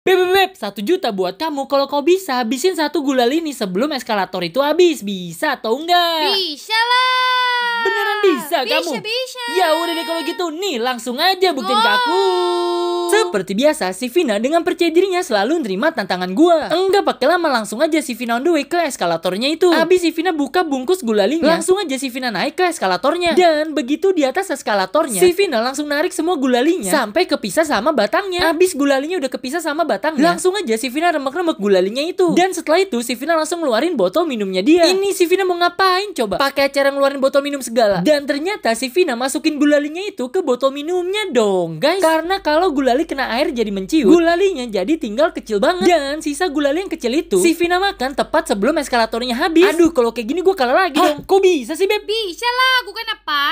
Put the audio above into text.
Beb, beb, beb, satu juta buat kamu kalau kau bisa habisin satu gula lini sebelum eskalator itu habis. Bisa atau enggak? Bisa lah. Beneran bisa, bisa kamu? Bisa, bisa. Ya udah deh kalau gitu, nih langsung aja buktiin oh. ke aku. Seperti biasa, si Vina dengan percaya dirinya selalu nerima tantangan gua. Enggak pakai lama langsung aja si Vina on the way ke eskalatornya itu. Habis si Vina buka bungkus gulalinya, langsung aja si Vina naik ke eskalatornya. Dan begitu di atas eskalatornya, si Vina langsung narik semua gulalinya sampai kepisah sama batangnya. Abis gulalinya udah kepisah sama batangnya, langsung aja si Vina remek-remek gulalinya itu. Dan setelah itu, si Vina langsung ngeluarin botol minumnya dia. Ini si Vina mau ngapain coba? Pakai acara ngeluarin botol minum segala. Dan ternyata si Vina masukin gulalinya itu ke botol minumnya dong, guys. Karena kalau gulali gulali kena air jadi menciut, gulalinya jadi tinggal kecil banget. Dan sisa gulali yang kecil itu, si Vina makan tepat sebelum eskalatornya habis. Aduh, kalau kayak gini gue kalah lagi Hah? dong. Kok bisa sih, Beb? Bisa lah, gue kan apa?